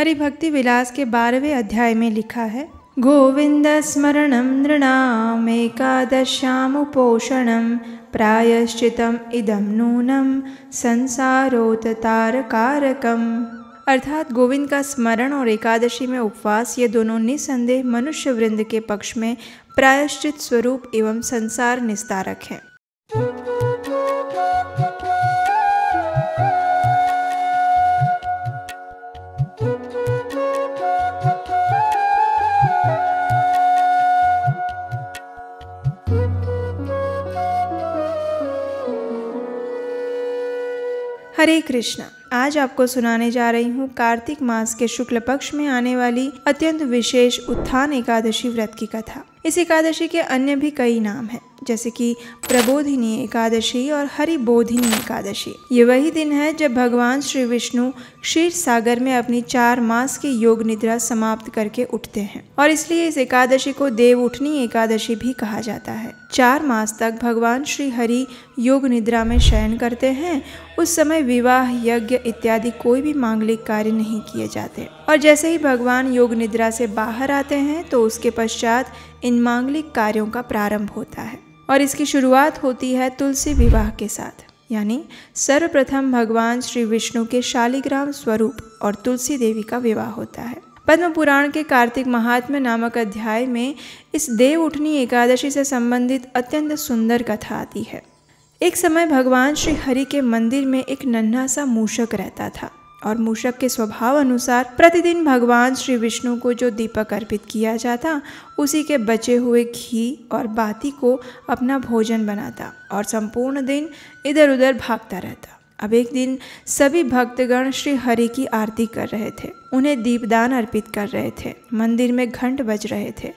हरिभक्ति विलास के बारहवें अध्याय में लिखा है गोविंद स्मरण नृणाम गोविन्दस्मरणं प्रायश्चितम इदम नूनम संसारोत संसारोततारकारकम् अर्थात गोविंद का स्मरण और एकादशी में उपवास ये दोनों निसंदेह मनुष्य वृंद के पक्ष में प्रायश्चित स्वरूप एवं संसार निस्तारक हैं हरे कृष्णा आज आपको सुनाने जा रही हूँ कार्तिक मास के शुक्ल पक्ष में आने वाली अत्यंत विशेष उत्थान एकादशी व्रत की कथा इस एकादशी के अन्य भी कई नाम हैं जैसे कि प्रबोधिनी एकादशी और हरिबोधिनी एकादशी ये वही दिन है जब भगवान श्री विष्णु क्षीर सागर में अपनी चार मास की योग निद्रा समाप्त करके उठते हैं और इसलिए इस एकादशी को देव उठनी एकादशी भी कहा जाता है चार मास तक भगवान श्री हरि योग निद्रा में शयन करते हैं उस समय विवाह यज्ञ इत्यादि कोई भी मांगलिक कार्य नहीं किए जाते और जैसे ही भगवान योग निद्रा से बाहर आते हैं तो उसके पश्चात इन मांगलिक कार्यों का प्रारंभ होता है और इसकी शुरुआत होती है तुलसी विवाह के साथ यानी सर्वप्रथम भगवान श्री विष्णु के शालिग्राम स्वरूप और तुलसी देवी का विवाह होता है पद्म पुराण के कार्तिक महात्म्य नामक अध्याय में इस देव उठनी एकादशी से संबंधित अत्यंत सुंदर कथा आती है एक समय भगवान श्री हरि के मंदिर में एक नन्हा सा मूषक रहता था और मूषक के स्वभाव अनुसार प्रतिदिन भगवान श्री विष्णु को जो दीपक अर्पित किया जाता उसी के बचे हुए घी और बाती को अपना भोजन बनाता और संपूर्ण दिन इधर उधर भागता रहता अब एक दिन सभी भक्तगण श्री हरि की आरती कर रहे थे उन्हें दीपदान अर्पित कर रहे थे मंदिर में घंट बज रहे थे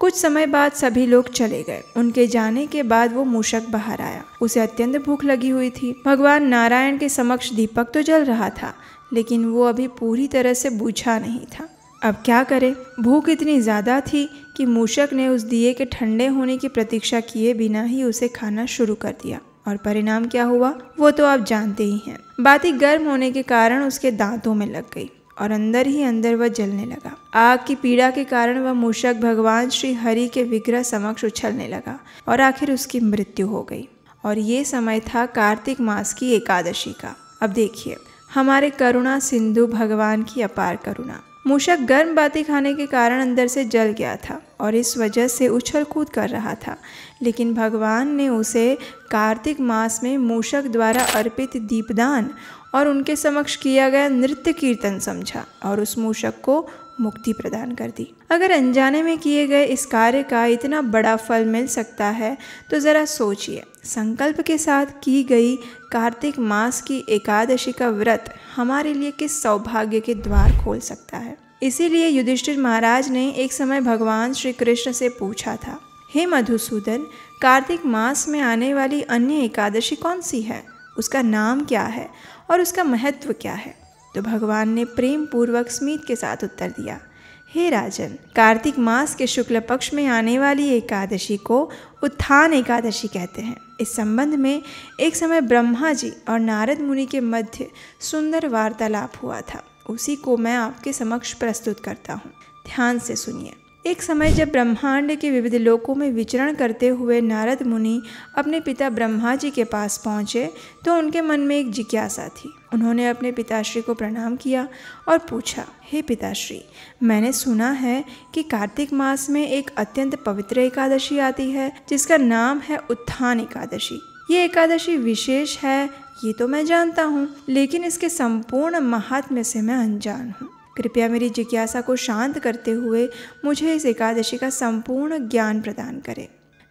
कुछ समय बाद सभी लोग चले गए उनके जाने के बाद वो मूषक बाहर आया उसे अत्यंत भूख लगी हुई थी भगवान नारायण के समक्ष दीपक तो जल रहा था लेकिन वो अभी पूरी तरह से बूझा नहीं था अब क्या करें भूख इतनी ज़्यादा थी कि मूषक ने उस दिए के ठंडे होने की प्रतीक्षा किए बिना ही उसे खाना शुरू कर दिया और परिणाम क्या हुआ वो तो आप जानते ही हैं बाती गर्म होने के कारण उसके दांतों में लग गई और अंदर ही अंदर वह जलने लगा आग की पीड़ा के कारण वह मूषक भगवान श्री हरि के विग्रह समक्ष उछलने लगा और आखिर उसकी मृत्यु हो गई और ये समय था कार्तिक मास की एकादशी का अब देखिए हमारे करुणा सिंधु भगवान की अपार करुणा मूषक गर्म बातें खाने के कारण अंदर से जल गया था और इस वजह से उछल कूद कर रहा था लेकिन भगवान ने उसे कार्तिक मास में मूषक द्वारा अर्पित दीपदान और उनके समक्ष किया गया नृत्य कीर्तन समझा और उस मूषक को मुक्ति प्रदान कर दी अगर अनजाने में किए गए इस कार्य का इतना बड़ा फल मिल सकता है तो ज़रा सोचिए संकल्प के साथ की गई कार्तिक मास की एकादशी का व्रत हमारे लिए किस सौभाग्य के द्वार खोल सकता है इसीलिए युधिष्ठिर महाराज ने एक समय भगवान श्री कृष्ण से पूछा था हे मधुसूदन कार्तिक मास में आने वाली अन्य एकादशी कौन सी है उसका नाम क्या है और उसका महत्व क्या है तो भगवान ने प्रेम पूर्वक स्मित के साथ उत्तर दिया हे राजन कार्तिक मास के शुक्ल पक्ष में आने वाली एकादशी को उत्थान एकादशी कहते हैं इस संबंध में एक समय ब्रह्मा जी और नारद मुनि के मध्य सुंदर वार्तालाप हुआ था उसी को मैं आपके समक्ष प्रस्तुत करता हूँ ध्यान से सुनिए एक समय जब ब्रह्मांड के विविध लोकों में विचरण करते हुए नारद मुनि अपने पिता ब्रह्मा जी के पास पहुँचे तो उनके मन में एक जिज्ञासा थी उन्होंने अपने पिताश्री को प्रणाम किया और पूछा हे पिताश्री मैंने सुना है कि कार्तिक मास में एक अत्यंत पवित्र एकादशी आती है जिसका नाम है उत्थान एकादशी ये एकादशी विशेष है ये तो मैं जानता हूँ लेकिन इसके संपूर्ण महात्म्य से मैं अनजान हूँ कृपया मेरी जिज्ञासा को शांत करते हुए मुझे इस एकादशी का संपूर्ण ज्ञान प्रदान करें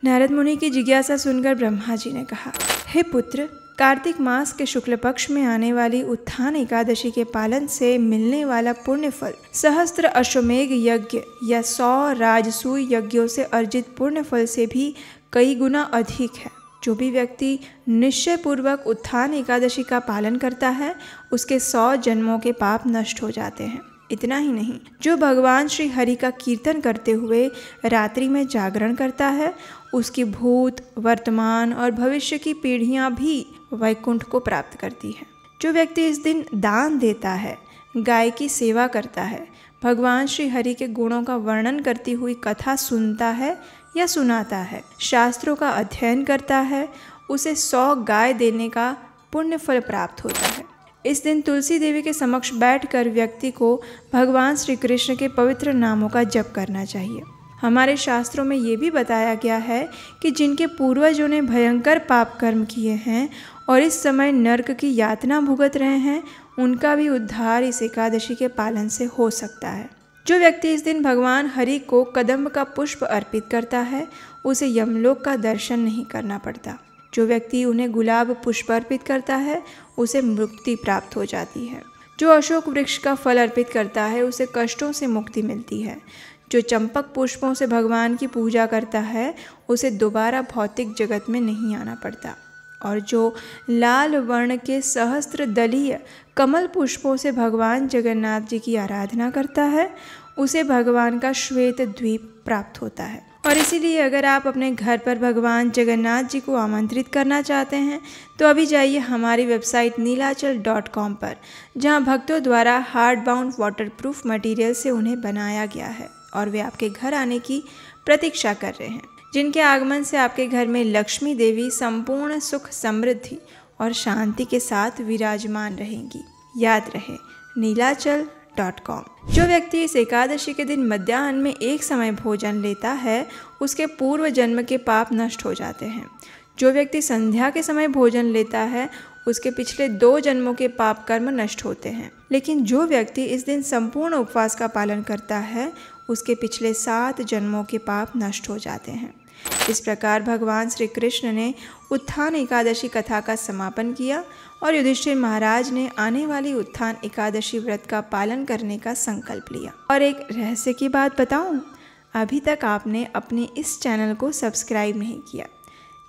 नारद मुनि की जिज्ञासा सुनकर ब्रह्मा जी ने कहा हे पुत्र कार्तिक मास के शुक्ल पक्ष में आने वाली उत्थान एकादशी के पालन से मिलने वाला पुण्य फल सहस्त्र अश्वमेघ यज्ञ या सौ राजसूय यज्ञों से अर्जित पुण्य फल से भी कई गुना अधिक है जो भी व्यक्ति निश्चयपूर्वक उत्थान एकादशी का पालन करता है उसके सौ जन्मों के पाप नष्ट हो जाते हैं इतना ही नहीं जो भगवान श्री हरि का कीर्तन करते हुए रात्रि में जागरण करता है उसकी भूत वर्तमान और भविष्य की पीढ़ियाँ भी वैकुंठ को प्राप्त करती हैं जो व्यक्ति इस दिन दान देता है गाय की सेवा करता है भगवान श्री हरि के गुणों का वर्णन करती हुई कथा सुनता है या सुनाता है शास्त्रों का अध्ययन करता है उसे सौ गाय देने का पुण्य फल प्राप्त होता है इस दिन तुलसी देवी के समक्ष बैठकर व्यक्ति को भगवान श्री कृष्ण के पवित्र नामों का जप करना चाहिए हमारे शास्त्रों में ये भी बताया गया है कि जिनके पूर्वजों ने भयंकर पाप कर्म किए हैं और इस समय नर्क की यातना भुगत रहे हैं उनका भी उद्धार इस एकादशी के पालन से हो सकता है जो व्यक्ति इस दिन भगवान हरि को कदम्ब का पुष्प अर्पित करता है उसे यमलोक का दर्शन नहीं करना पड़ता जो व्यक्ति उन्हें गुलाब पुष्प अर्पित करता है उसे मुक्ति प्राप्त हो जाती है जो अशोक वृक्ष का फल अर्पित करता है उसे कष्टों से मुक्ति मिलती है जो चंपक पुष्पों से भगवान की पूजा करता है उसे दोबारा भौतिक जगत में नहीं आना पड़ता और जो लाल वर्ण के सहस्त्र दलीय कमल पुष्पों से भगवान जगन्नाथ जी की आराधना करता है उसे भगवान का श्वेत द्वीप प्राप्त होता है और इसीलिए अगर आप अपने घर पर भगवान जगन्नाथ जी को आमंत्रित करना चाहते हैं तो अभी जाइए हमारी वेबसाइट नीलाचल डॉट कॉम पर जहाँ भक्तों द्वारा hard bound water proof material से उन्हें बनाया गया है और वे आपके घर आने की प्रतीक्षा कर रहे हैं जिनके आगमन से आपके घर में लक्ष्मी देवी संपूर्ण सुख समृद्धि और शांति के साथ विराजमान रहेंगी याद रहे नीलाचल डॉट कॉम जो व्यक्ति इस एकादशी के दिन मध्याह्न में एक समय भोजन लेता है उसके पूर्व जन्म के पाप नष्ट हो जाते हैं जो व्यक्ति संध्या के समय भोजन लेता है उसके पिछले दो जन्मों के पाप कर्म नष्ट होते हैं लेकिन जो व्यक्ति इस दिन संपूर्ण उपवास का पालन करता है उसके पिछले सात जन्मों के पाप नष्ट हो जाते हैं इस प्रकार भगवान श्री कृष्ण ने उत्थान एकादशी कथा का समापन किया और युधिष्ठिर महाराज ने आने वाली उत्थान एकादशी व्रत का पालन करने का संकल्प लिया और एक रहस्य की बात बताऊं अभी तक आपने अपने इस चैनल को सब्सक्राइब नहीं किया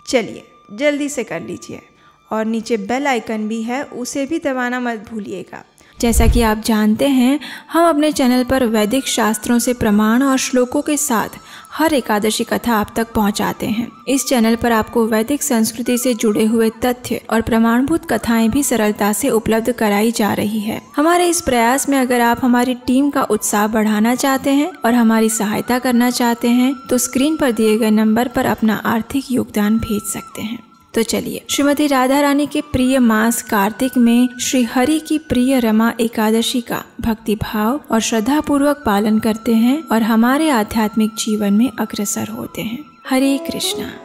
चलिए जल्दी से कर लीजिए और नीचे बेल आइकन भी है उसे भी दबाना मत भूलिएगा जैसा कि आप जानते हैं हम अपने चैनल पर वैदिक शास्त्रों से प्रमाण और श्लोकों के साथ हर एकादशी कथा आप तक पहुंचाते हैं इस चैनल पर आपको वैदिक संस्कृति से जुड़े हुए तथ्य और प्रमाणभूत कथाएं भी सरलता से उपलब्ध कराई जा रही है हमारे इस प्रयास में अगर आप हमारी टीम का उत्साह बढ़ाना चाहते हैं और हमारी सहायता करना चाहते हैं तो स्क्रीन पर दिए गए नंबर पर अपना आर्थिक योगदान भेज सकते हैं तो चलिए श्रीमती राधा रानी के प्रिय मास कार्तिक में श्री हरि की प्रिय रमा एकादशी का भक्ति भाव और श्रद्धा पूर्वक पालन करते हैं और हमारे आध्यात्मिक जीवन में अग्रसर होते हैं हरे कृष्णा